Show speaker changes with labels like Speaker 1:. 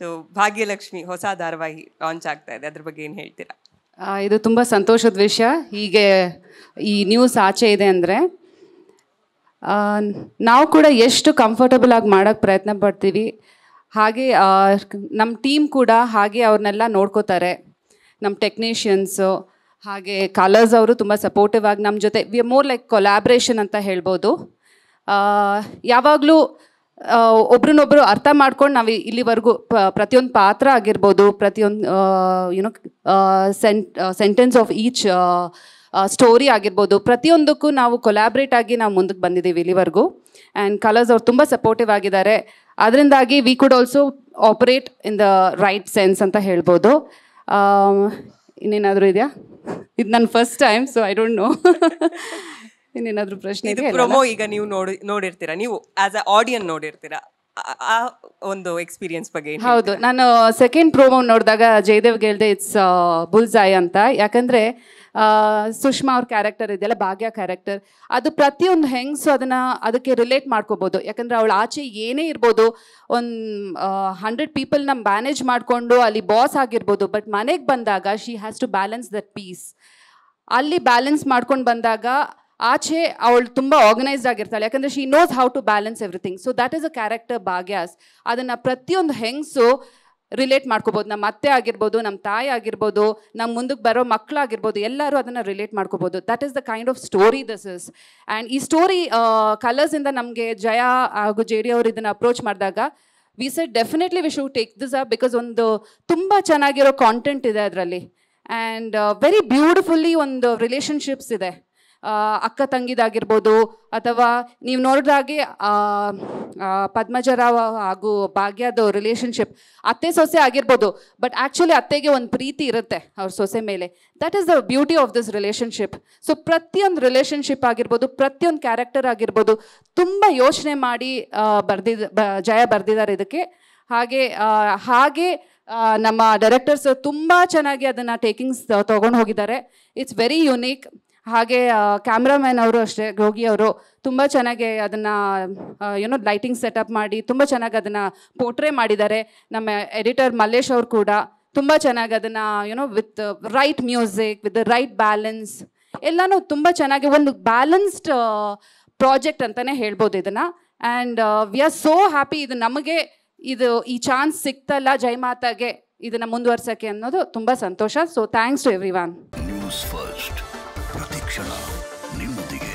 Speaker 1: so Bhagyalakshmi ಹೊಸ ಧಾರಾವಾಹಿ launch ಆಗ್ತಾ ಇದೆ ಅದ್ರ ಬಗ್ಗೆ ಏನು ಹೇಳ್ತೀರಾ ಇದು ತುಂಬ ಸಂತೋಷದ ವಿಷಯ ಹೀಗೆ ಈ ನ್ಯೂಸ್ ಆಚೆ ಇದೆ ಅಂದರೆ ನಾವು ಕೂಡ ಎಷ್ಟು ಕಂಫರ್ಟಬಲ್ ಆಗಿ ಮಾಡೋಕ್ಕೆ ಪ್ರಯತ್ನ ಪಡ್ತೀವಿ ಹಾಗೆ ನಮ್ಮ ಟೀಮ್ ಕೂಡ ಹಾಗೆ ಅವ್ರನ್ನೆಲ್ಲ ನೋಡ್ಕೋತಾರೆ ನಮ್ಮ ಟೆಕ್ನಿಷಿಯನ್ಸು ಹಾಗೆ ಕಲರ್ಸ್ ಅವರು ತುಂಬ ಸಪೋರ್ಟಿವ್ ಆಗಿ ನಮ್ಮ ಜೊತೆ ವಿ ಮೋರ್ ಲೈಕ್ ಕೊಲಾಬ್ರೇಷನ್ ಅಂತ ಹೇಳ್ಬೋದು ಯಾವಾಗಲೂ ಒಬ್ರನ್ನೊಬ್ರು ಅರ್ಥ ಮಾಡ್ಕೊಂಡು ನಾವು ಇಲ್ಲಿವರೆಗೂ ಪ್ರತಿಯೊಂದು ಪಾತ್ರ ಆಗಿರ್ಬೋದು ಪ್ರತಿಯೊಂದು you know sent sentence of each story ಆಗಿರ್ಬೋದು ಪ್ರತಿಯೊಂದಕ್ಕೂ ನಾವು ಕೊಲಾಬ್ರೇಟ್ ಆಗಿ ನಾವು ಮುಂದಕ್ಕೆ ಬಂದಿದ್ದೀವಿ ಇಲ್ಲಿವರೆಗೂ ಆ್ಯಂಡ್ ಕಲರ್ಸ್ ಅವ್ರು ತುಂಬ ಸಪೋರ್ಟಿವ್ ಆಗಿದ್ದಾರೆ ಅದರಿಂದಾಗಿ we could also operate in the right sense ಅಂತ ಹೇಳ್ಬೋದು ಇನ್ನೇನಾದರೂ ಇದೆಯಾ ಇದು ನನ್ನ first time so I don't know ಇನ್ನೇನಾದ್ರೂ ಪ್ರಶ್ನೆ ಇದು ಪ್ರೊಮೋ ಈಗ ನೀವು ನೋಡಿ ನೋಡಿರ್ತೀರಾ ನೀವು ಆಸ್ ಅ ಆಡಿಯನ್ ನೋಡಿರ್ತೀರಾ ಆ ಒಂದು ಎಕ್ಸ್ಪೀರಿಯನ್ಸ್ ಬಗ್ಗೆ ಹೌದು ನಾನು ಸೆಕೆಂಡ್ ಪ್ರೋಮೋ ನೋಡಿದಾಗ ಜಯದೇವ್ ಗೆಲ್ದೆ ಇಟ್ಸ್ ಬುಲ್ಸಾಯ್ ಅಂತ ಯಾಕಂದ್ರೆ ಸುಷ್ಮಾ ಅವ್ರ ಕ್ಯಾರೆಕ್ಟರ್ ಇದೆಯಲ್ಲ ಭಾಗ್ಯ ಕ್ಯಾರೆಕ್ಟರ್ ಅದು ಪ್ರತಿಯೊಂದು ಹೆಂಗ್ಸು ಅದನ್ನ ಅದಕ್ಕೆ ರಿಲೇಟ್ ಮಾಡ್ಕೋಬಹುದು ಯಾಕಂದ್ರೆ ಅವಳು ಆಚೆ ಏನೇ ಇರ್ಬೋದು ಒಂದು ಹಂಡ್ರೆಡ್ ಪೀಪಲ್ನ ಮ್ಯಾನೇಜ್ ಮಾಡಿಕೊಂಡು ಅಲ್ಲಿ ಬಾಸ್ ಆಗಿರ್ಬೋದು ಬಟ್ ಮನೆಗೆ ಬಂದಾಗ she has to balance that piece ಅಲ್ಲಿ ಬ್ಯಾಲೆನ್ಸ್ ಮಾಡ್ಕೊಂಡು ಬಂದಾಗ ಆಚೆ ಅವಳು ತುಂಬ ಆರ್ಗನೈಸ್ಡ್ ಆಗಿರ್ತಾಳೆ ಯಾಕಂದರೆ she knows how to balance everything so that is a character Bhagya's ಅದನ್ನು ಪ್ರತಿಯೊಂದು ಹೆಂಗಸು ರಿಲೇಟ್ ಮಾಡ್ಕೋಬೋದು ನಮ್ಮ ಅತ್ತೆ ಆಗಿರ್ಬೋದು ನಮ್ಮ ತಾಯಿ ಆಗಿರ್ಬೋದು ನಮ್ಮ ಮುಂದಕ್ಕೆ ಬರೋ ಮಕ್ಕಳಾಗಿರ್ಬೋದು ಎಲ್ಲರೂ ಅದನ್ನು ರಿಲೇಟ್ ಮಾಡ್ಕೋಬೋದು that is the kind of story this is and ಈ ಸ್ಟೋರಿ ಕಲರ್ಸಿಂದ ನಮಗೆ ಜಯ ಹಾಗೂ ಜೆ ಡಿ ಅವರು ಇದನ್ನು ಅಪ್ರೋಚ್ ಮಾಡಿದಾಗ we set definitely we should take this ಆ ಬಿಕಾಸ್ ಒಂದು ತುಂಬ ಚೆನ್ನಾಗಿರೋ ಕಾಂಟೆಂಟ್ ಇದೆ ಅದರಲ್ಲಿ ಆ್ಯಂಡ್ ವೆರಿ ಬ್ಯೂಟಿಫುಲ್ಲಿ ಒಂದು ರಿಲೇಷನ್ಶಿಪ್ಸ್ ಇದೆ ಅಕ್ಕ ತಂಗಿದಾಗಿರ್ಬೋದು ಅಥವಾ ನೀವು ನೋಡಿದಾಗೆ ಪದ್ಮಜರಾವ್ ಹಾಗೂ ಭಾಗ್ಯದ ರಿಲೇಷನ್ಶಿಪ್ ಅತ್ತೆ ಸೊಸೆ ಆಗಿರ್ಬೋದು ಬಟ್ ಆ್ಯಕ್ಚುಲಿ ಅತ್ತೆಗೆ ಒಂದು ಪ್ರೀತಿ ಇರುತ್ತೆ ಅವ್ರ ಸೊಸೆ ಮೇಲೆ that is the beauty of this relationship so ಪ್ರತಿಯೊಂದು ರಿಲೇಷನ್ಶಿಪ್ ಆಗಿರ್ಬೋದು ಪ್ರತಿಯೊಂದು ಕ್ಯಾರೆಕ್ಟರ್ ಆಗಿರ್ಬೋದು ತುಂಬ ಯೋಚನೆ ಮಾಡಿ ಬರ್ದಿದ್ದ ಬ ಜಯ ಬರೆದಿದ್ದಾರೆ ಇದಕ್ಕೆ ಹಾಗೆ ಹಾಗೆ ನಮ್ಮ ಡೈರೆಕ್ಟರ್ಸ್ ತುಂಬ ಚೆನ್ನಾಗಿ ಅದನ್ನು ಟೇಕಿಂಗ್ಸ್ ತೊಗೊಂಡು ಹೋಗಿದ್ದಾರೆ ಇಟ್ಸ್ ವೆರಿ ಯುನೀಕ್ ಹಾಗೆ ಕ್ಯಾಮ್ರಾಮ್ಯಾನ್ ಅವರು ಅಷ್ಟೇ ಗೋಗಿ ಅವರು ತುಂಬ ಚೆನ್ನಾಗಿ ಅದನ್ನು ಏನೋ ಲೈಟಿಂಗ್ ಸೆಟಪ್ ಮಾಡಿ ತುಂಬ ಚೆನ್ನಾಗಿ ಅದನ್ನು ಪೋರ್ಟ್ರೇ ಮಾಡಿದ್ದಾರೆ ನಮ್ಮ ಎಡಿಟರ್ ಮಲ್ಲೇಶ್ ಅವರು ಕೂಡ ತುಂಬ ಚೆನ್ನಾಗಿ ಅದನ್ನು ಏನೋ with right music with right balance ಎಲ್ಲನೂ ತುಂಬ ಚೆನ್ನಾಗಿ ಒಂದು ಬ್ಯಾಲೆನ್ಸ್ಡ್ ಪ್ರಾಜೆಕ್ಟ್ ಅಂತಲೇ ಹೇಳ್ಬೋದು ಇದನ್ನು and we are so happy ಇದು ನಮಗೆ ಇದು ಈ ಚಾನ್ಸ್ ಸಿಕ್ತಲ್ಲ ಮಾತಾಗೆ ಇದನ್ನು ಮುಂದುವರ್ಸೋಕ್ಕೆ ಅನ್ನೋದು ತುಂಬ ಸಂತೋಷ so thanks to everyone first ಪ್ರತಿಕ್ಷಣ ನಿಮ್ಮೊಂದಿಗೆ